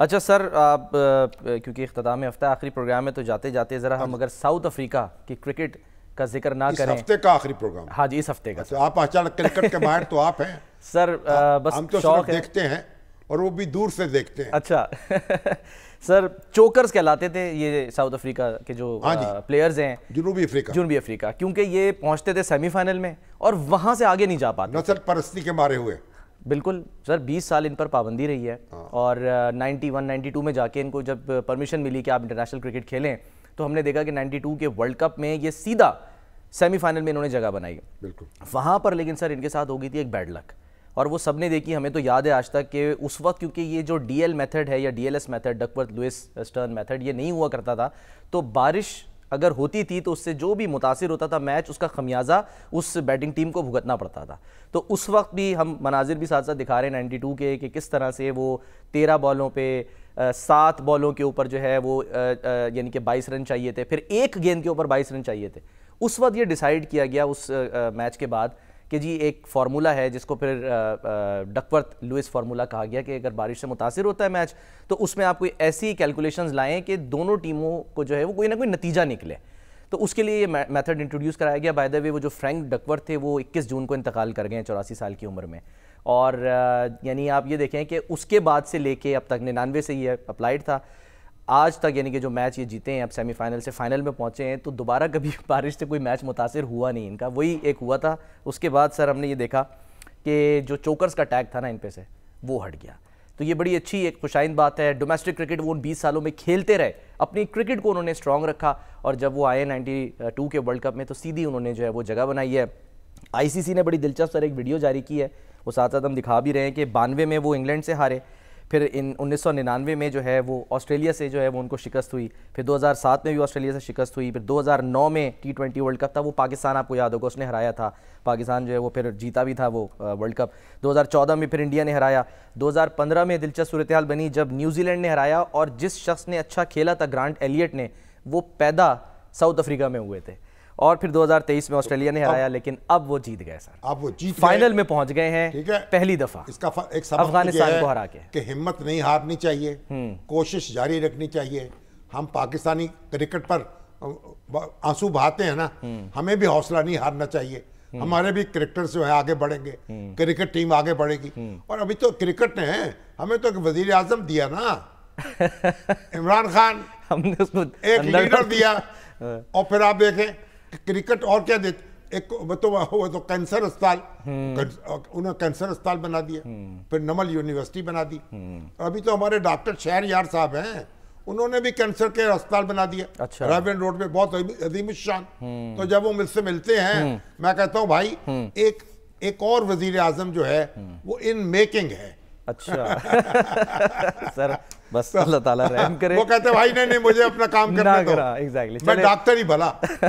अच्छा सर आप क्योंकि अख्ताम हफ्ता आखिरी प्रोग्राम है तो जाते जाते ज़रा हम हाँ अगर साउथ अफ्रीका की क्रिकेट का जिक्र ना करें हफ्ते का आखिरी प्रोग्राम हाँ जी इस हफ्ते का अच्छा, आप अचानक क्रिकेट के बाहर तो आप हैं सर हाँ, बस हम तो शौक देखते हैं और वो भी दूर से देखते हैं अच्छा सर चोकर्स कहलाते थे ये साउथ अफ्रीका के जो हाँ प्लेयर्स हैं जुनूबी अफ्रीका जुनूबी अफ्रीका क्योंकि ये पहुंचते थे सेमीफाइनल में और वहां से आगे नहीं जा पाते नसल परस्ती के मारे हुए बिल्कुल सर 20 साल इन पर पाबंदी रही है हाँ। और 91, 92 में जाके इनको जब परमिशन मिली कि आप इंटरनेशनल क्रिकेट खेलें तो हमने देखा कि 92 के वर्ल्ड कप में ये सीधा सेमीफाइनल में इन्होंने जगह बनाई बिल्कुल वहाँ पर लेकिन सर इनके साथ हो गई थी एक बैड लक और वो सबने देखी हमें तो याद है आज तक कि उस वक्त क्योंकि ये जो डीएल मेथड है या DLS method Duckworth Lewis Stern method ये नहीं हुआ करता था तो बारिश अगर होती थी तो उससे जो भी मुतासर होता था मैच उसका खमियाजा उस बैटिंग टीम को भुगतना पड़ता था तो उस वक्त भी हम मनाजिर भी साथ साथ दिखा रहे हैं नाइन्टी टू के कि किस तरह से वो तेरह बॉलों पर सात बॉलों के ऊपर जो है वो यानी कि बाईस रन चाहिए थे फिर एक गेंद के ऊपर बाईस रन चाहिए थे उस वक्त ये डिसाइड किया गया उस मैच के बाद कि जी एक फार्मूला है जिसको फिर डकवर्थ लुइस फार्मूला कहा गया कि अगर बारिश से मुतासर होता है मैच तो उसमें आप कोई ऐसी कैलकुलेशन लाएँ कि दोनों टीमों को जो है वो कोई ना कोई नतीजा निकले तो उसके लिए ये मैथड इंट्रोड्यूस कराया गया बाय द वे वो जो फ्रैंक डकवर्थ थे वो इक्कीस जून को इंतकाल कर गए हैं चौरासी साल की उम्र में और यानी आप ये देखें कि उसके बाद से लेके अब तक निन्यानवे से ये अप्लाइड था आज तक यानी कि जो मैच ये जीते हैं अब सेमीफाइनल से फाइनल में पहुंचे हैं तो दोबारा कभी बारिश से कोई मैच मुतासर हुआ नहीं इनका वही एक हुआ था उसके बाद सर हमने ये देखा कि जो चोकर्स का टैग था ना इन पे से वो हट गया तो ये बड़ी अच्छी एक खुशाइन बात है डोमेस्टिक क्रिकेट वो उन बीस सालों में खेलते रहे अपनी क्रिकेट को उन्होंने स्ट्रॉन्ग रखा और जब वो आए नाइन्टी टू के वर्ल्ड कप में तो सीधी उन्होंने जो है वो जगह बनाई है आई ने बड़ी दिलचस्प सर एक वीडियो जारी की है वो साथ साथ हम दिखा भी रहे हैं कि बानवे में वो इंग्लैंड से हारे फिर इन उन्नीस में जो है वो ऑस्ट्रेलिया से जो है वो उनको शिकस्त हुई फिर 2007 में भी ऑस्ट्रेलिया से शिकस्त हुई फिर 2009 में टी ट्वेंटी वर्ल्ड कप था वो पाकिस्तान आपको याद होगा उसने हराया था पाकिस्तान जो है वो फिर जीता भी था वो वर्ल्ड कप 2014 में फिर इंडिया ने हराया 2015 में दिलचस्प सूरत बनी जब न्यूजीलैंड ने हराया और जिस शख्स ने अच्छा खेला था ग्रांट एलियट ने वो पैदा साउथ अफ्रीका में हुए थे और फिर 2023 में तो ऑस्ट्रेलिया ने हराया लेकिन अब वो जीत गए सर अब वो जीत फाइनल में पहुंच गए हैं ठीक है पहली दफा इसका एक अफगानिस्तान को हरा के कि हिम्मत नहीं हारनी चाहिए हम्म। कोशिश जारी रखनी चाहिए हम पाकिस्तानी क्रिकेट पर आंसू बहाते हैं ना हम्म। हमें भी हौसला नहीं हारना चाहिए हम्म। हमारे भी क्रिकेटर जो है आगे बढ़ेंगे क्रिकेट टीम आगे बढ़ेगी और अभी तो क्रिकेट ने हमें तो एक वजीर आजम दिया ना इमरान खान हमने उसको एक लीडर दिया और फिर आप देखें क्रिकेट और क्या देते एक तो वो तो कैंसर अस्पताल हम्म। उन्हें कैंसर अस्पताल बना दिया हम्म। फिर नमल यूनिवर्सिटी बना दी हम्म। अभी तो हमारे डॉक्टर शहर यार साहब हैं उन्होंने भी कैंसर के अस्पताल बना दिया अच्छा। रावेन रोड पे बहुत अधिम शान तो जब वो मुझसे मिलते हैं मैं कहता हूँ भाई एक एक और वजीर आजम जो है वो इन मेकिंग है अच्छा सर बस तो अल्लाह ताला रहम करे वो कहते भाई नहीं नहीं मुझे अपना काम करना दो एग्जैक्टली मैं डॉक्टर ही भला